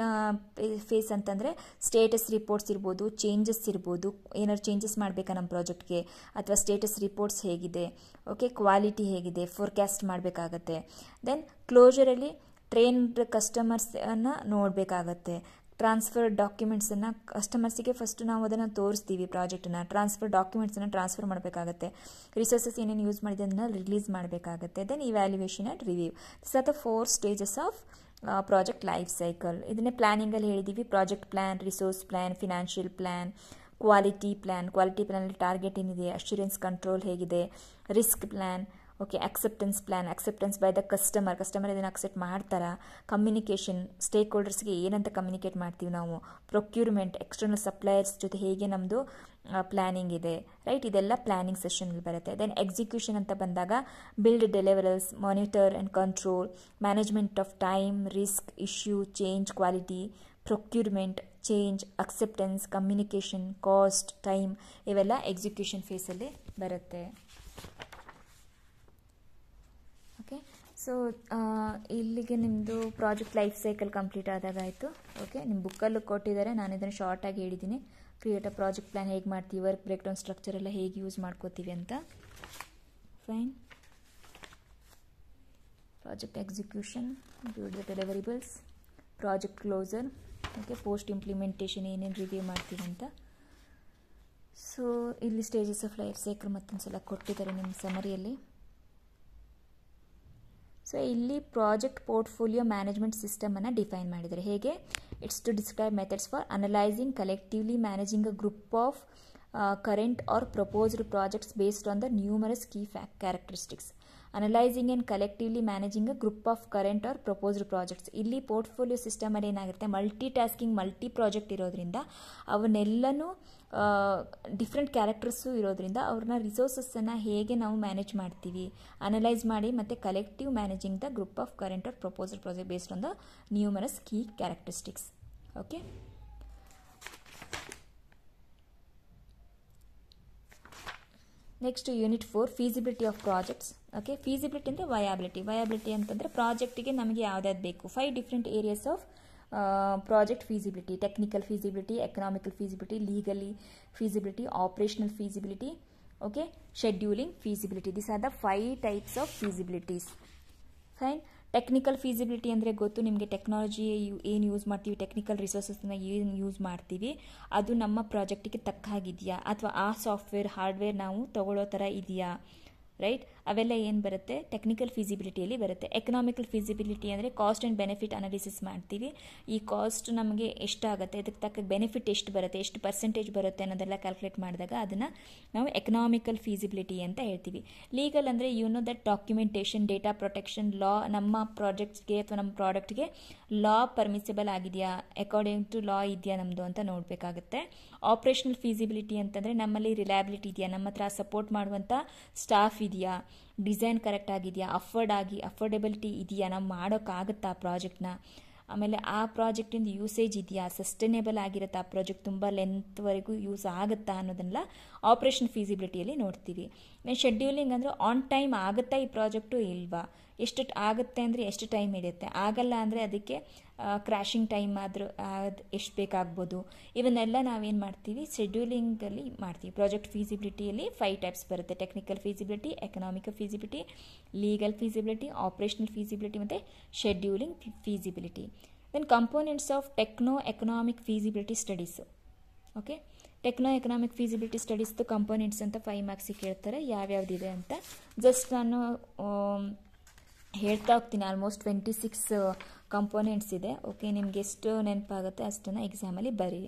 ಫೇಸ್ ಅಂತಂದರೆ ಸ್ಟೇಟಸ್ ರಿಪೋರ್ಟ್ಸ್ ಇರ್ಬೋದು ಚೇಂಜಸ್ ಇರ್ಬೋದು ಏನಾದ್ರು ಚೇಂಜಸ್ ಮಾಡಬೇಕಾ ನಮ್ಮ ಪ್ರಾಜೆಕ್ಟ್ಗೆ ಅಥವಾ ಸ್ಟೇಟಸ್ ರಿಪೋರ್ಟ್ಸ್ ಹೇಗಿದೆ ಓಕೆ ಕ್ವಾಲಿಟಿ ಹೇಗಿದೆ ಫೋರ್ಕ್ಯಾಸ್ಟ್ ಮಾಡಬೇಕಾಗತ್ತೆ ದೆನ್ ಕ್ಲೋಜರಲ್ಲಿ ಟ್ರೈನ್ ಕಸ್ಟಮರ್ಸನ್ನು ನೋಡಬೇಕಾಗತ್ತೆ ಟ್ರಾನ್ಸ್ಫರ್ ಡಾಕ್ಯುಮೆಂಟ್ಸನ್ನು ಕಸ್ಟಮರ್ಸಿಗೆ ಫಸ್ಟ್ ನಾವು ಅದನ್ನು ತೋರಿಸ್ತೀವಿ ಪ್ರಾಜೆಕ್ಟನ್ನ ಟ್ರಾನ್ಸ್ಫರ್ ಡಾಕ್ಯುಮೆಂಟ್ಸನ್ನು ಟ್ರಾನ್ಸ್ಫರ್ ಮಾಡಬೇಕಾಗತ್ತೆ ರಿಸೋರ್ಸಸ್ ಏನೇನು ಯೂಸ್ ಮಾಡಿದೆ ಅದನ್ನು ರಿಲೀಸ್ ಮಾಡಬೇಕಾಗತ್ತೆ then valuation and review this are the four stages of project life cycle ಇದನ್ನೇ ಪ್ಲಾನಿಂಗಲ್ಲಿ ಹೇಳಿದ್ದೀವಿ project plan resource plan financial plan quality plan quality ಪ್ಲ್ಯಾನಲ್ಲಿ ಟಾರ್ಗೆಟ್ ಏನಿದೆ ಅಶ್ಯೂರೆನ್ಸ್ ಕಂಟ್ರೋಲ್ ಹೇಗಿದೆ risk plan okay acceptance plan acceptance by the customer customer ಇದನ್ನು accept ಮಾಡ್ತಾರಾ communication stake ಹೋಲ್ಡರ್ಸ್ಗೆ ಏನಂತ ಕಮ್ಯುನಿಕೇಟ್ ಮಾಡ್ತೀವಿ ನಾವು ಪ್ರೊಕ್ಯೂರ್ಮೆಂಟ್ ಎಕ್ಸ್ಟರ್ನಲ್ ಸಪ್ಲೈಯರ್ಸ್ ಜೊತೆ ಹೇಗೆ ನಮ್ಮದು ಪ್ಲ್ಯಾನಿಂಗ್ ಇದೆ ರೈಟ್ ಇದೆಲ್ಲ ಪ್ಲ್ಯಾನಿಂಗ್ ಸೆಷನಲ್ಲಿ ಬರುತ್ತೆ ದೆನ್ ಎಕ್ಸಿಕ್ಯೂಷನ್ ಅಂತ ಬಂದಾಗ build deliverables monitor and control management of time risk issue change quality procurement change acceptance communication cost time ಇವೆಲ್ಲ ಎಕ್ಸಿಕ್ಯೂಷನ್ ಫೇಸಲ್ಲಿ ಬರುತ್ತೆ ಸೊ uh, ಇಲ್ಲಿಗೆ ನಿಮ್ಮದು ಪ್ರಾಜೆಕ್ಟ್ ಲೈಫ್ ಸೈಕಲ್ ಕಂಪ್ಲೀಟ್ ಆದಾಗ ಆಯಿತು ಓಕೆ ನಿಮ್ಮ ಬುಕ್ಕಲ್ಲೂ ಕೊಟ್ಟಿದ್ದಾರೆ ನಾನು ಇದನ್ನು ಶಾರ್ಟಾಗಿ ಹೇಳಿದ್ದೀನಿ ಕ್ರಿಯೇಟ್ ಅ ಪ್ರಾಜೆಕ್ಟ್ ಪ್ಲ್ಯಾನ್ ಹೇಗೆ ಮಾಡ್ತೀವಿ ವರ್ಕ್ ಬ್ರೇಕ್ ಡೌನ್ ಸ್ಟ್ರಕ್ಚರ್ ಎಲ್ಲ ಹೇಗೆ ಯೂಸ್ ಮಾಡ್ಕೋತೀವಿ ಅಂತ fine project execution dude the deliverables project closure okay post implementation ಏನೇನು ರಿವ್ಯೂ ಮಾಡ್ತೀವಿ ಅಂತ ಸೊ ಇಲ್ಲಿ ಸ್ಟೇಜಸ್ ಆಫ್ ಲೈಫ್ ಸೈಕಲ್ ಮತ್ತೊಂದು ಸಲ ಕೊಟ್ಟಿದ್ದಾರೆ ನಿಮ್ಮ ಸಮರಿಯಲ್ಲಿ ಸೊ ಇಲ್ಲಿ ಪ್ರಾಜೆಕ್ಟ್ ಪೋರ್ಟ್ಫೋಲಿಯೋ ಮ್ಯಾನೇಜ್ಮೆಂಟ್ ಸಿಸ್ಟಮನ್ನು ಡಿಫೈನ್ ಮಾಡಿದರೆ ಹೇಗೆ it's to describe methods for analysing collectively managing a group of current or proposed projects based on the numerous key fac characteristics analysing and collectively managing a group of current or proposed projects ಇಲ್ಲಿ portfolio ಸಿಸ್ಟಮಲ್ಲಿ ಏನಾಗುತ್ತೆ multi tasking multi project ಇರೋದ್ರಿಂದ ಅವನ್ನೆಲ್ಲನೂ different characters ಇರೋದ್ರಿಂದ ಅವ್ರನ್ನ ರಿಸೋರ್ಸಸ್ಸನ್ನು ಹೇಗೆ ನಾವು manage ಮಾಡ್ತೀವಿ analyse ಮಾಡಿ ಮತ್ತು collective managing the group of current or proposed project based on the numerous key characteristics okay next unit four feasibility of project okay feasibility or viability viability अंतर project के नमेंगे यहाँ बे five different areas of project feasibility technical feasibility economical feasibility legally feasibility operational feasibility okay schedule feasibility this are the five types of feasibility fine technical feasibility ಅಂದರೆ ಗೊತ್ತು ನಿಮಗೆ technology ಏನು use ಮಾಡ್ತೀವಿ ಟೆಕ್ನಿಕಲ್ ರಿಸೋರ್ಸಸ್ನ ಏನು ಯೂಸ್ ಮಾಡ್ತೀವಿ ಅದು ನಮ್ಮ ಪ್ರಾಜೆಕ್ಟಿಗೆ ತಕ್ಕ ಅಥವಾ ಆ ಸಾಫ್ಟ್ವೇರ್ ಹಾರ್ಡ್ವೇರ್ ನಾವು ತಗೊಳ್ಳೋ ಥರ ಇದೆಯಾ ರೈಟ್ ಅವೆಲ್ಲ ಏನು ಬರುತ್ತೆ ಟೆಕ್ನಿಕಲ್ ಫೀಸಿಬಿಲಿಟಿಯಲ್ಲಿ ಬರುತ್ತೆ ಎಕನಾಮಿಕಲ್ ಫೀಸಿಬಿಲಿಟಿ ಅಂದರೆ ಕಾಸ್ಟ್ ಆ್ಯಂಡ್ ಬೆನಿಫಿಟ್ ಅನಾಲಿಸಿಸ್ ಮಾಡ್ತೀವಿ ಈ ಕಾಸ್ಟ್ ನಮಗೆ ಎಷ್ಟಾಗುತ್ತೆ ಇದಕ್ಕೆ ತಕ್ಕ ಬೆನಿಫಿಟ್ ಎಷ್ಟು ಬರುತ್ತೆ ಎಷ್ಟು ಪರ್ಸೆಂಟೇಜ್ ಬರುತ್ತೆ ಅನ್ನೋದೆಲ್ಲ ಕ್ಯಾಲ್ಕುಲೇಟ್ ಮಾಡಿದಾಗ ಅದನ್ನು ನಾವು ಎಕನಾಮಿಕಲ್ ಫೀಸಿಬಿಲಿಟಿ ಅಂತ ಹೇಳ್ತೀವಿ ಲೀಗಲ್ ಅಂದರೆ no that documentation data protection law ನಮ್ಮ ಪ್ರಾಜೆಕ್ಟ್ಸ್ಗೆ ಅಥವಾ ನಮ್ಮ ಪ್ರಾಡಕ್ಟ್ಗೆ ಲಾ ಪರ್ಮಿಸಿಬಲ್ ಆಗಿದೆಯಾ ಅಕಾರ್ಡಿಂಗ್ ಟು ಲಾ ಇದೆಯಾ ನಮ್ಮದು ಅಂತ ನೋಡಬೇಕಾಗುತ್ತೆ ಆಪ್ರೇಷನಲ್ ಫೀಸಿಬಿಲಿಟಿ ಅಂತಂದರೆ ನಮ್ಮಲ್ಲಿ ರಿಲಯಬಿಲಿಟಿ ಇದೆಯಾ ನಮ್ಮ ಹತ್ರ ಸಪೋರ್ಟ್ ಮಾಡುವಂಥ ಸ್ಟಾಫ್ ಇದೆಯಾ ಡಿಸೈನ್ ಕರೆಕ್ಟ್ ಆಗಿದೆಯಾ ಅಫರ್ಡ್ ಆಗಿ ಅಫೋರ್ಡೆಬಿಲಿಟಿ ಇದೆಯಾ ನಾವು ಮಾಡೋಕ್ಕಾಗುತ್ತಾ ಆ ಪ್ರಾಜೆಕ್ಟ್ನ ಆಮೇಲೆ ಆ ಪ್ರಾಜೆಕ್ಟಿಂದ ಯೂಸೇಜ್ ಇದೆಯಾ ಸಸ್ಟೈನೇಬಲ್ ಆಗಿರುತ್ತೆ ಆ ಪ್ರಾಜೆಕ್ಟ್ ತುಂಬ ಲೆಂತ್ವರೆಗೂ ಯೂಸ್ ಆಗುತ್ತಾ ಅನ್ನೋದನ್ನೆಲ್ಲ ಆಪ್ರೇಷನ್ ಫೀಸಿಬಿಲಿಟಿಯಲ್ಲಿ ನೋಡ್ತೀವಿ ಶೆಡ್ಯೂಲಿಂಗ್ ಅಂದರೆ ಆನ್ ಟೈಮ್ ಆಗುತ್ತಾ ಈ ಪ್ರಾಜೆಕ್ಟು ಇಲ್ವಾ ಎಷ್ಟು ಆಗುತ್ತೆ ಅಂದರೆ ಎಷ್ಟು ಟೈಮ್ ಹಿಡಿಯುತ್ತೆ ಆಗಲ್ಲ ಅಂದರೆ ಅದಕ್ಕೆ ಕ್ರ್ಯಾಶಿಂಗ್ ಟೈಮ್ ಆದರೂ ಅದು ಎಷ್ಟು ಬೇಕಾಗ್ಬೋದು ಇವನ್ನೆಲ್ಲ ನಾವೇನು ಮಾಡ್ತೀವಿ ಶೆಡ್ಯೂಲಿಂಗಲ್ಲಿ ಮಾಡ್ತೀವಿ ಪ್ರಾಜೆಕ್ಟ್ ಫೀಸಿಬಿಲಿಟಿಯಲ್ಲಿ ಫೈವ್ ಟೈಪ್ಸ್ ಬರುತ್ತೆ technical feasibility economical feasibility legal feasibility operational feasibility ಮತ್ತು scheduling feasibility then components of techno economic feasibility studies okay techno economic feasibility ಸ್ಟಡೀಸ್ದು ಕಂಪೋನೆಂಟ್ಸ್ ಅಂತ ಫೈವ್ ಮಾರ್ಕ್ಸಿಗೆ ಕೇಳ್ತಾರೆ ಯಾವ್ಯಾವ್ದಿದೆ ಅಂತ ಜಸ್ಟ್ ನಾನು ಹೇಳ್ತಾ ಹೋಗ್ತೀನಿ ಆಲ್ಮೋಸ್ಟ್ ಟ್ವೆಂಟಿ ಸಿಕ್ಸ್ ಕಂಪೋನೆಂಟ್ಸ್ ಇದೆ ಓಕೆ ನಿಮ್ಗೆ ಎಷ್ಟು ನೆನಪಾಗುತ್ತೆ ಅಷ್ಟನ್ನು ಎಕ್ಸಾಮಲ್ಲಿ ಬರೀ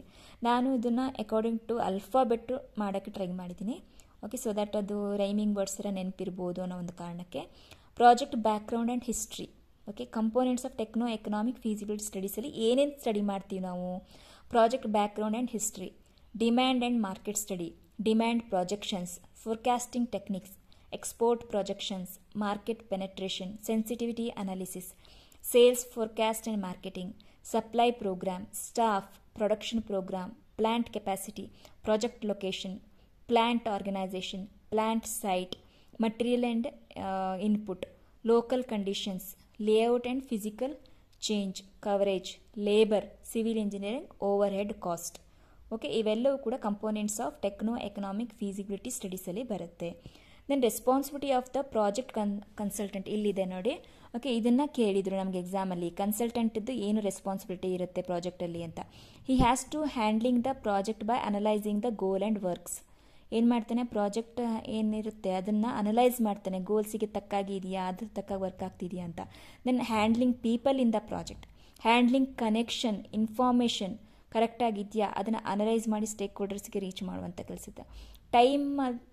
ನಾನು ಇದನ್ನು ಅಕಾರ್ಡಿಂಗ್ ಟು ಅಲ್ಫಾಬೆಟ್ಟು ಮಾಡೋಕ್ಕೆ ಟ್ರೈ ಮಾಡಿದ್ದೀನಿ ಓಕೆ ಸೊ ದಟ್ ಅದು ರೈಮಿಂಗ್ ವರ್ಡ್ಸ್ ಥರ ನೆನಪಿರ್ಬೋದು ಅನ್ನೋ ಒಂದು ಕಾರಣಕ್ಕೆ project background and history okay components of techno economic feasibility ಸ್ಟಡೀಸಲ್ಲಿ ಏನೇನು ಸ್ಟಡಿ ಮಾಡ್ತೀವಿ ನಾವು project background and history demand and market study demand projections forecasting techniques export projections market penetration sensitivity analysis sales for and and marketing supply programme staff production programme plant capacity project location plant organisation plant site material and input local conditions layout and physical change coverage labour civil engineering overhead cost okay ಇವೆಲ್ಲವೂ ಕೂಡ components of techno economic feasibility ಸ್ಟಡೀಸಲ್ಲಿ ಬರುತ್ತೆ then responsibility of the project con consultant ಇಲ್ಲಿದೆ ನೋಡಿ okay ಇದನ್ನು ಕೇಳಿದರು ನಮಗೆ ಎಕ್ಸಾಮಲ್ಲಿ ಕನ್ಸಲ್ಟೆಂಟ್ದು ಏನು ರೆಸ್ಪಾನ್ಸಿಬಿಲಿಟಿ ಇರುತ್ತೆ ಪ್ರಾಜೆಕ್ಟಲ್ಲಿ ಅಂತ he has to handling the project by analysing the goal and works ಏನು ಮಾಡ್ತಾನೆ ಪ್ರಾಜೆಕ್ಟ್ ಏನಿರುತ್ತೆ ಅದನ್ನು ಅನಲೈಸ್ ಮಾಡ್ತಾನೆ ಗೋಲ್ಸಿಗೆ ತಕ್ಕಾಗಿ ಇದೆಯಾ ಅದ್ರ ತಕ್ಕಾಗಿ ವರ್ಕ್ ಆಗ್ತಿದೆಯಾ ಅಂತ then handling people in the project handling connection information ಕರೆಕ್ಟಾಗಿದೆಯಾ ಅದನ್ನು ಅನಲೈಸ್ ಮಾಡಿ ಸ್ಟೇಕ್ ಹೋಲ್ಡರ್ಸ್ಗೆ ರೀಚ್ ಮಾಡುವಂಥ ಕೆಲಸದ ಟೈಮ್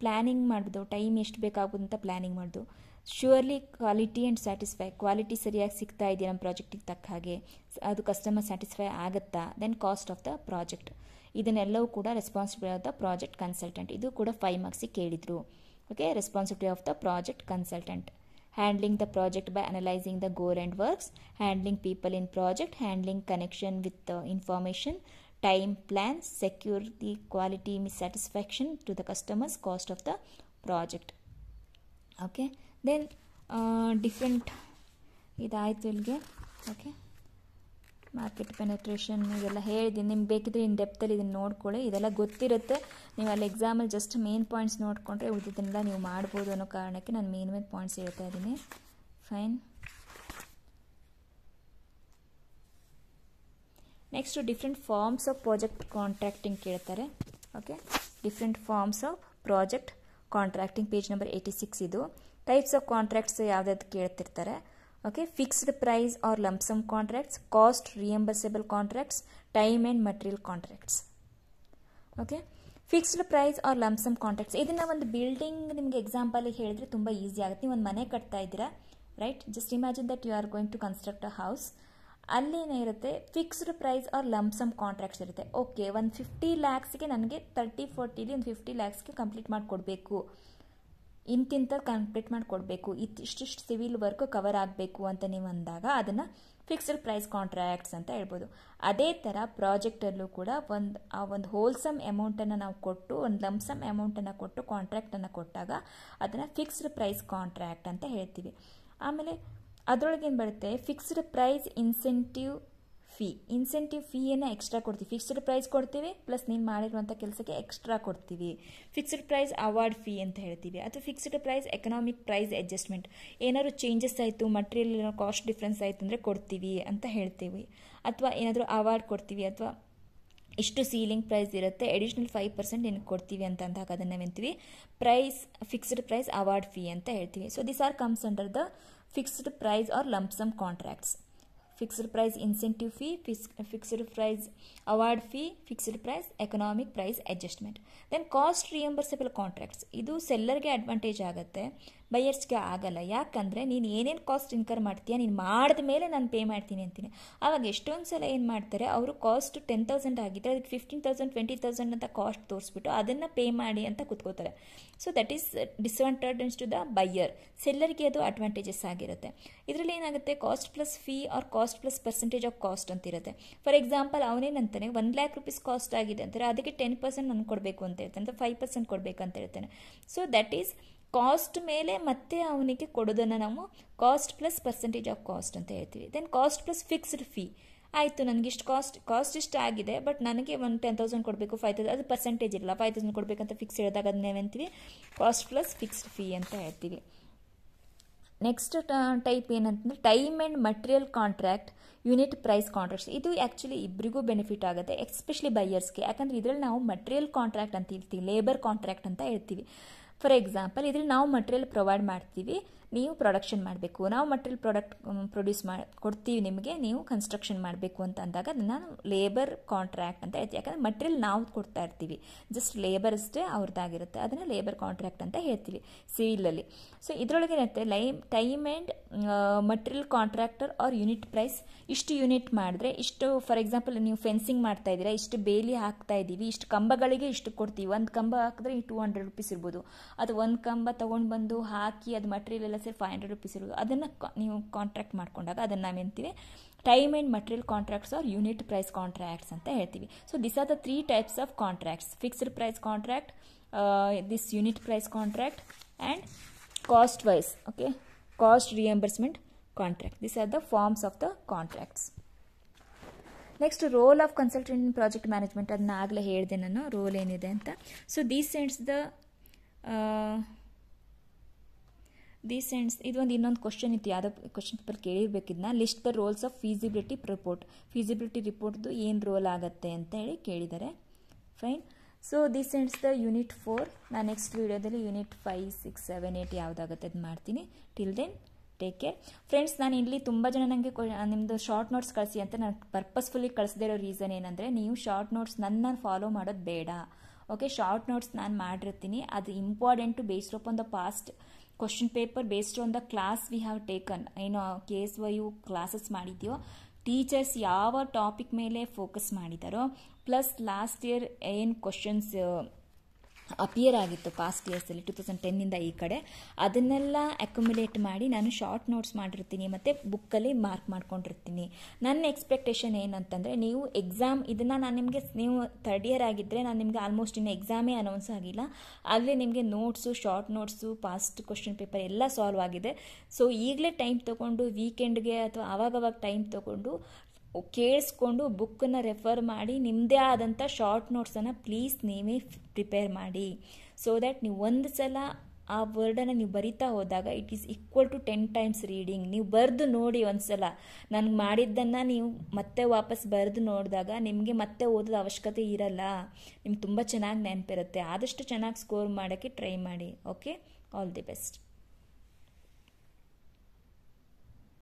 ಪ್ಲ್ಯಾನಿಂಗ್ ಮಾಡ್ದು ಟೈಮ್ ಎಷ್ಟು ಬೇಕಾಗುತ್ತೆ ಅಂತ ಪ್ಲ್ಯಾನಿಂಗ್ ಮಾಡಿದ್ರು surely quality and satisfy quality ಸರಿಯಾಗಿ ಸಿಗ್ತಾ ಇದೆಯಾ ನಮ್ಮ ಪ್ರಾಜೆಕ್ಟಿಗೆ ತಕ್ಕ ಹಾಗೆ ಅದು ಕಸ್ಟಮರ್ ಸ್ಯಾಟಿಸ್ಫೈ ಆಗುತ್ತಾ then cost of the project ಇದನ್ನೆಲ್ಲವೂ ಕೂಡ responsibility of the project consultant ಇದು ಕೂಡ ಫೈವ್ ಮಾರ್ಕ್ಸಿಗೆ ಕೇಳಿದರು okay responsibility of the project consultant handling the project by analysing the goal and works handling people in project handling connection with information time plan secure quality quality satisfaction to the customers cost of the project okay then uh, different ಇದಾಯಿತು ಇಲ್ಲಿಗೆ okay market penetration ಇದೆಲ್ಲ ಹೇಳಿದ್ದೀನಿ ನಿಮ್ಗೆ ಬೇಕಿದ್ರೆ ಇನ್ನು ಡೆಪ್ತಲ್ಲಿ ಇದನ್ನು ನೋಡ್ಕೊಳ್ಳಿ ಇದೆಲ್ಲ ಗೊತ್ತಿರುತ್ತೆ ನೀವು ಅಲ್ಲಿ ಎಕ್ಸಾಮಲ್ಲಿ ಜಸ್ಟ್ ಮೇನ್ ಪಾಯಿಂಟ್ಸ್ ನೋಡಿಕೊಂಡ್ರೆ ಉಳಿದಿದ್ದನ್ನೆಲ್ಲ ನೀವು ಮಾಡ್ಬೋದು ಅನ್ನೋ ಕಾರಣಕ್ಕೆ ನಾನು ಮೇನ್ ಮೇನ್ ಪಾಯಿಂಟ್ಸ್ ಹೇಳ್ತಾ ಇದ್ದೀನಿ fine next different forms of project contracting ಕೇಳ್ತಾರೆ okay different forms of project contracting page number eighty six ಇದು ಟೈಪ್ಸ್ ಆಫ್ ಕಾಂಟ್ರಾಕ್ಟ್ಸ್ ಯಾವುದಾದ್ರು ಕೇಳ್ತಿರ್ತಾರೆ okay fixed price or lump sum contracts cost reimbursable contracts time and material contracts okay fixed price or lump sum contracts ಇದನ್ನು ಒಂದು building ನಿಮಗೆ ಎಕ್ಸಾಂಪಲಿಗೆ ಹೇಳಿದ್ರೆ ತುಂಬ easy ಆಗುತ್ತೆ ನೀವು ಒಂದು ಮನೆ ಕಟ್ತಾ ಇದ್ದೀರಾ right just imagine that you are going to construct a house ಅಲ್ಲೇನೇ ಇರುತ್ತೆ fixed price or lump sum contracts ಇರುತ್ತೆ ಓಕೆ ಒಂದು ಫಿಫ್ಟಿ ಲ್ಯಾಕ್ಸ್ಗೆ ನನಗೆ ತರ್ಟಿ ಫೋರ್ಟಿಲಿ ಒಂದು ಫಿಫ್ಟಿ ಲ್ಯಾಕ್ಸ್ಗೆ ಕಂಪ್ಲೀಟ್ ಮಾಡಿಕೊಡ್ಬೇಕು ಇಂತಿಂಥದ್ದು ಕಂಪ್ಲೀಟ್ ಮಾಡಿಕೊಡ್ಬೇಕು ಇತ್ತಿಷ್ಟಿಷ್ಟು ಸಿವಿಲ್ ವರ್ಕ್ ಕವರ್ ಆಗಬೇಕು ಅಂತ ನೀವು ಅಂದಾಗ ಅದನ್ನು ಫಿಕ್ಸ್ಡ್ ಪ್ರೈಸ್ ಕಾಂಟ್ರಾಕ್ಟ್ಸ್ ಅಂತ ಹೇಳ್ಬೋದು ಅದೇ ಥರ ಪ್ರಾಜೆಕ್ಟಲ್ಲೂ ಕೂಡ ಒಂದು ಆ ಒಂದು ಹೋಲ್ಸಮ್ ಅಮೌಂಟನ್ನು ನಾವು ಕೊಟ್ಟು ಒಂದು ಲಂಪ್ಸಮ್ ಅಮೌಂಟನ್ನು ಕೊಟ್ಟು ಕಾಂಟ್ರಾಕ್ಟನ್ನು ಕೊಟ್ಟಾಗ ಅದನ್ನು ಫಿಕ್ಸ್ಡ್ ಪ್ರೈಸ್ ಕಾಂಟ್ರಾಕ್ಟ್ ಅಂತ ಹೇಳ್ತೀವಿ ಆಮೇಲೆ ಅದರೊಳಗೇನು ಬರುತ್ತೆ fixed price incentive fee incentive ಫೀಯನ್ನು ಎಕ್ಸ್ಟ್ರಾ ಕೊಡ್ತೀವಿ ಫಿಕ್ಸ್ಡ್ ಪ್ರೈಸ್ ಕೊಡ್ತೀವಿ ಪ್ಲಸ್ ನೀನು ಮಾಡಿರುವಂಥ ಕೆಲಸಕ್ಕೆ ಎಕ್ಸ್ಟ್ರಾ ಕೊಡ್ತೀವಿ ಫಿಕ್ಸ್ಡ್ ಪ್ರೈಸ್ ಅವಾರ್ಡ್ ಫೀ ಅಂತ ಹೇಳ್ತೀವಿ ಅಥವಾ fixed price economic price adjustment ಏನಾದರೂ ಚೇಂಜಸ್ ಆಯಿತು ಮಟೀರಿಯಲ್ ಏನೋ ಕಾಸ್ಟ್ ಡಿಫ್ರೆನ್ಸ್ ಆಯಿತು ಅಂದರೆ ಕೊಡ್ತೀವಿ ಅಂತ ಹೇಳ್ತೀವಿ ಅಥವಾ ಏನಾದರೂ ಅವಾರ್ಡ್ ಕೊಡ್ತೀವಿ ಅಥವಾ ಇಷ್ಟು ಸೀಲಿಂಗ್ ಪ್ರೈಸ್ ಇರುತ್ತೆ ಅಡಿಷ್ನಲ್ ಫೈವ್ ಪರ್ಸೆಂಟ್ ನಿನಗೆ ಕೊಡ್ತೀವಿ ಅಂತ ಅಂದಾಗ ಅದನ್ನು ಎಂತೀವಿ price fixed price award fee ಅಂತ ಹೇಳ್ತೀವಿ so this are comes under the fixed price or lump sum contracts fixed price incentive fee fix fixed price award fee fixed price economic price adjustment then cost reimbursable contracts ಇದು ಸೆಲ್ಲರ್ಗೆ advantage ಆಗುತ್ತೆ ಬೈಯರ್ಸ್ಗೆ ಆಗಲ್ಲ ಯಾಕಂದರೆ ನೀನು ಏನೇನು cost incur ಮಾಡ್ತೀಯ ನೀನು ಮಾಡಿದ ಮೇಲೆ ನಾನು ಪೇ ಮಾಡ್ತೀನಿ ಅಂತೀನಿ ಆವಾಗ ಎಷ್ಟೊಂದು ಸಲ ಏನು ಮಾಡ್ತಾರೆ ಅವರು ಕಾಸ್ಟ್ ಟೆನ್ ತೌಸಂಡ್ ಆಗಿದ್ದರೆ ಅದಕ್ಕೆ ಫಿಫ್ಟೀನ್ ತೌಸಂಡ್ ಟ್ವೆಂಟಿ ತೌಸಂಡ್ ಅಂತ ಕಾಸ್ಟ್ ತೋರಿಸ್ಬಿಟ್ಟು ಅದನ್ನು ಪೇ ಮಾಡಿ ಅಂತ ಕೂತ್ಕೋತಾರೆ so that is disadvantage to the buyer ಸೆಲ್ಲರ್ಗೆ ಅದು ಅಡ್ವಾಂಟೇಜಸ್ ಆಗಿರುತ್ತೆ ಇದರಲ್ಲಿ ಏನಾಗುತ್ತೆ cost plus fee or cost plus percentage of cost ಅಂತ ಇರುತ್ತೆ ಫಾರ್ ಎಕ್ಸಾಂಪಲ್ ಅವನೇನಂತಾನೆ ಒನ್ ಲ್ಯಾಕ್ ರುಪೀಸ್ ಕಾಸ್ಟ್ ಆಗಿದೆ ಅಂತಾರೆ ಅದಕ್ಕೆ ಟೆನ್ ಪರ್ಸೆಂಟ್ ನಾನು ಕೊಡಬೇಕು ಅಂತ ಹೇಳ್ತಾನೆ ಫೈವ್ ಪರ್ಸೆಂಟ್ ಕೊಡಬೇಕಂತ ಹೇಳ್ತಾನೆ ಸೊ ದಟ್ ಈಸ್ ಕಾಸ್ಟ್ ಮೇಲೆ ಮತ್ತೆ ಅವನಿಗೆ ಕೊಡೋದನ್ನು ನಾವು cost plus percentage of cost ಅಂತ ಹೇಳ್ತೀವಿ then cost plus fixed fee ಆಯಿತು ನನಗಿಷ್ಟು ಕಾಸ್ಟ್ ಕಾಸ್ಟ್ ಇಷ್ಟು ಆಗಿದೆ ಬಟ್ ನನಗೆ ಒಂದು ಟೆನ್ ತೌಸಂಡ್ ಕೊಡಬೇಕು ಫೈವ್ ತೌಸಂಡ್ ಅದು ಪರ್ಸೆಂಟೇಜ್ ಇಲ್ಲ ಫೈವ್ ತೌಸಂಡ್ ಕೊಡಬೇಕಂತ ಫಿಕ್ಸ್ ಹೇಳಿದಾಗ ಅದನ್ನ ಏನಂತೀವಿ ಕಾಸ್ಟ್ ಪ್ಲಸ್ ಫಿಕ್ಸ್ಡ್ ಫೀ ಅಂತ ಹೇಳ್ತೀವಿ ನೆಕ್ಸ್ಟ್ ಟೈಪ್ ಏನಂತಂದರೆ time and material contract unit price contracts ಇದು ಆ್ಯಕ್ಚುಲಿ ಇಬ್ಬರಿಗೂ ಬೆನಿಫಿಟ್ ಆಗುತ್ತೆ ಎಕ್ಸ್ಪೆಷಲಿ ಬೈಯರ್ಸ್ಗೆ ಯಾಕಂದರೆ ಇದರಲ್ಲಿ ನಾವು ಮಟೀರಿಯಲ್ ಕಾಂಟ್ರಾಕ್ಟ್ ಅಂತ ಹೇಳ್ತೀವಿ ಲೇಬರ್ ಕಾಂಟ್ರಾಕ್ಟ್ ಅಂತ ಹೇಳ್ತೀವಿ ಫಾರ್ ಎಕ್ಸಾಂಪಲ್ ಇದ್ರಲ್ಲಿ ನಾವು ಮಟೀರಿಯಲ್ ಪ್ರೊವೈಡ್ ಮಾಡ್ತೀವಿ ನೀವು ಪ್ರೊಡಕ್ಷನ್ ಮಾಡಬೇಕು ನಾವು ಮಟೀರಿಯಲ್ ಪ್ರಾಡಕ್ಟ್ ಪ್ರೊಡ್ಯೂಸ್ ಮಾಡಿ ಕೊಡ್ತೀವಿ ನಿಮಗೆ ನೀವು ಕನ್ಸ್ಟ್ರಕ್ಷನ್ ಮಾಡಬೇಕು ಅಂತ ಅಂದಾಗ ನಾನು ಲೇಬರ್ ಕಾಂಟ್ರಾಕ್ಟ್ ಅಂತ ಹೇಳ್ತೀವಿ ಯಾಕಂದರೆ ಮಟೀರಿಯಲ್ ನಾವು ಕೊಡ್ತಾ ಇರ್ತೀವಿ ಜಸ್ಟ್ ಲೇಬರ್ ಅಷ್ಟೇ ಅವ್ರದ್ದಾಗಿರುತ್ತೆ ಅದನ್ನು ಲೇಬರ್ ಕಾಂಟ್ರಾಕ್ಟ್ ಅಂತ ಹೇಳ್ತೀವಿ ಸಿವಿಲಲ್ಲಿ ಸೊ ಇದರೊಳಗೆ ಏನಿರುತ್ತೆ lime time and material contractor or unit price ಇಷ್ಟು ಯೂನಿಟ್ ಮಾಡಿದ್ರೆ ಇಷ್ಟು ಫಾರ್ ಎಕ್ಸಾಂಪಲ್ ನೀವು ಫೆನ್ಸಿಂಗ್ ಮಾಡ್ತಾ ಇದ್ದೀರಾ ಇಷ್ಟು ಬೇಲಿ ಹಾಕ್ತಾ ಇದ್ದೀವಿ ಇಷ್ಟು ಕಂಬಗಳಿಗೆ ಇಷ್ಟು ಕೊಡ್ತೀವಿ ಒಂದು ಕಂಬ ಹಾಕಿದ್ರೆ ಈ ಟೂ ಹಂಡ್ರೆಡ್ ರುಪೀಸ್ ಇರ್ಬೋದು ಅದು ಒಂದು ಕಂಬ ತೊಗೊಂಡು ಬಂದು ಹಾಕಿ ಅದು ಮಟೀರಿಯಲ್ ಎಲ್ಲ ಸೇರಿ ಫೈವ್ ಹಂಡ್ರೆಡ್ ರುಪೀಸ್ ಇರೋದು ಅದನ್ನು ನೀವು ಕಾಂಟ್ರಾಕ್ಟ್ ಮಾಡ್ಕೊಂಡಾಗ ಅದನ್ನು ನಾವು ಹೇಳ್ತೀವಿ time and material contracts or unit price contracts ಅಂತ ಹೇಳ್ತೀವಿ so this are the three types of contracts fixed price contract this unit price contract and cost wise okay cost reimbursement contract this are the forms of the contracts next role of consultant in project management ಅದನ್ನ ಆಗಲೇ ಹೇಳಿದೆ ನಾನು role ಏನಿದೆ ಅಂತ so these cents the these ends ಇದೊಂದು ಇನ್ನೊಂದು question ಇತ್ತು ಯಾವುದೋ question paper ಕೇಳಿರ್ಬೇಕಿದ್ನ list the roles of feasibility report feasibility ರಿಪೋರ್ಟ್ದು ಏನು ರೋಲ್ ಆಗುತ್ತೆ ಅಂತ ಹೇಳಿ ಕೇಳಿದ್ದಾರೆ fine so this ends the unit four ನಾನು ನೆಕ್ಸ್ಟ್ ವೀಡಿಯೋದಲ್ಲಿ unit five six seven eight ಯಾವುದಾಗುತ್ತೆ ಅದು ಮಾಡ್ತೀನಿ till then take care friends ನಾನು ಇಲ್ಲಿ ತುಂಬ ಜನ ನನಗೆ ನಿಮ್ಮದು ಶಾರ್ಟ್ ನೋಟ್ಸ್ ಕಳಿಸಿ ಅಂತ ನಾನು ಪರ್ಪಸ್ಫುಲ್ಲಿ ಕಳಿಸದೇ ಇರೋ ರೀಸನ್ ಏನಂದರೆ ನೀವು ಶಾರ್ಟ್ ನೋಟ್ಸ್ ನನ್ನ ಫಾಲೋ ಮಾಡೋದು ಬೇಡ ಓಕೆ ಶಾರ್ಟ್ ನೋಟ್ಸ್ ನಾನು ಮಾಡಿರ್ತೀನಿ ಅದು important based up on the past question paper based on the class we have taken ಏನು K S Y U classes ಮಾಡಿದ್ಯೋ ಟೀಚರ್ಸ್ ಯಾವ ಟಾಪಿಕ್ ಮೇಲೆ ಫೋಕಸ್ ಮಾಡಿದಾರೋ ಪ್ಲಸ್ ಲಾಸ್ಟ್ ಇಯರ್ ಏನು ಕ್ವಶನ್ಸ್ ಅಪಿಯರ್ ಆಗಿತ್ತು ಪಾಸ್ಟ್ ಇಯರ್ಸಲ್ಲಿ ಟು ತೌಸಂಡ್ ಟೆನ್ನಿಂದ ಈ ಕಡೆ ಅದನ್ನೆಲ್ಲ ಅಕ್ಯುಮುಲೇಟ್ ಮಾಡಿ ನಾನು ಶಾರ್ಟ್ ನೋಟ್ಸ್ ಮಾಡಿರ್ತೀನಿ ಮತ್ತು ಬುಕ್ಕಲ್ಲಿ ಮಾರ್ಕ್ ಮಾಡ್ಕೊಂಡಿರ್ತೀನಿ ನನ್ನ ಎಕ್ಸ್ಪೆಕ್ಟೇಷನ್ ಏನಂತಂದರೆ ನೀವು ಎಕ್ಸಾಮ್ ಇದನ್ನು ನಾನು ನಿಮಗೆ ನೀವು ಥರ್ಡ್ ಇಯರ್ ಆಗಿದ್ದರೆ ನಾನು ನಿಮಗೆ ಆಲ್ಮೋಸ್ಟ್ ಇನ್ನು ಎಕ್ಸಾಮೇ ಅನೌನ್ಸ್ ಆಗಿಲ್ಲ ಆಗಲೇ ನಿಮಗೆ notes short notes past question paper ಎಲ್ಲ ಸಾಲ್ವ್ ಆಗಿದೆ ಸೊ ಈಗಲೇ ಟೈಮ್ ತೊಗೊಂಡು ವೀಕೆಂಡ್ಗೆ ಅಥವಾ ಆವಾಗವಾಗ ಟೈಮ್ ತೊಗೊಂಡು ಕೇಳಿಸ್ಕೊಂಡು ಬುಕ್ಕನ್ನ ರೆಫರ್ ಮಾಡಿ ನಿಮ್ಮದೇ ಆದಂಥ ಶಾರ್ಟ್ ನೋಟ್ಸನ್ನು ಪ್ಲೀಸ್ ನೀವೇ ಪ್ರಿಪೇರ್ ಮಾಡಿ ಸೊ ದ್ಯಾಟ್ ನೀವು ಒಂದು ಸಲ ಆ ವರ್ಡನ್ನು ನೀವು ಬರಿತಾ ಹೋದಾಗ it is equal to ten times reading ನೀವು ಬರೆದು ನೋಡಿ ಒಂದು ಸಲ ನನಗೆ ಮಾಡಿದ್ದನ್ನು ನೀವು ಮತ್ತೆ ವಾಪಸ್ ಬರೆದು ನೋಡಿದಾಗ ನಿಮಗೆ ಮತ್ತೆ ಓದೋದ ಅವಶ್ಯಕತೆ ಇರಲ್ಲ ನಿಮ್ಗೆ ತುಂಬ ಚೆನ್ನಾಗಿ ನೆನಪಿರುತ್ತೆ ಆದಷ್ಟು ಚೆನ್ನಾಗಿ ಸ್ಕೋರ್ ಮಾಡೋಕ್ಕೆ ಟ್ರೈ ಮಾಡಿ ಓಕೆ ಆಲ್ ದಿ ಬೆಸ್ಟ್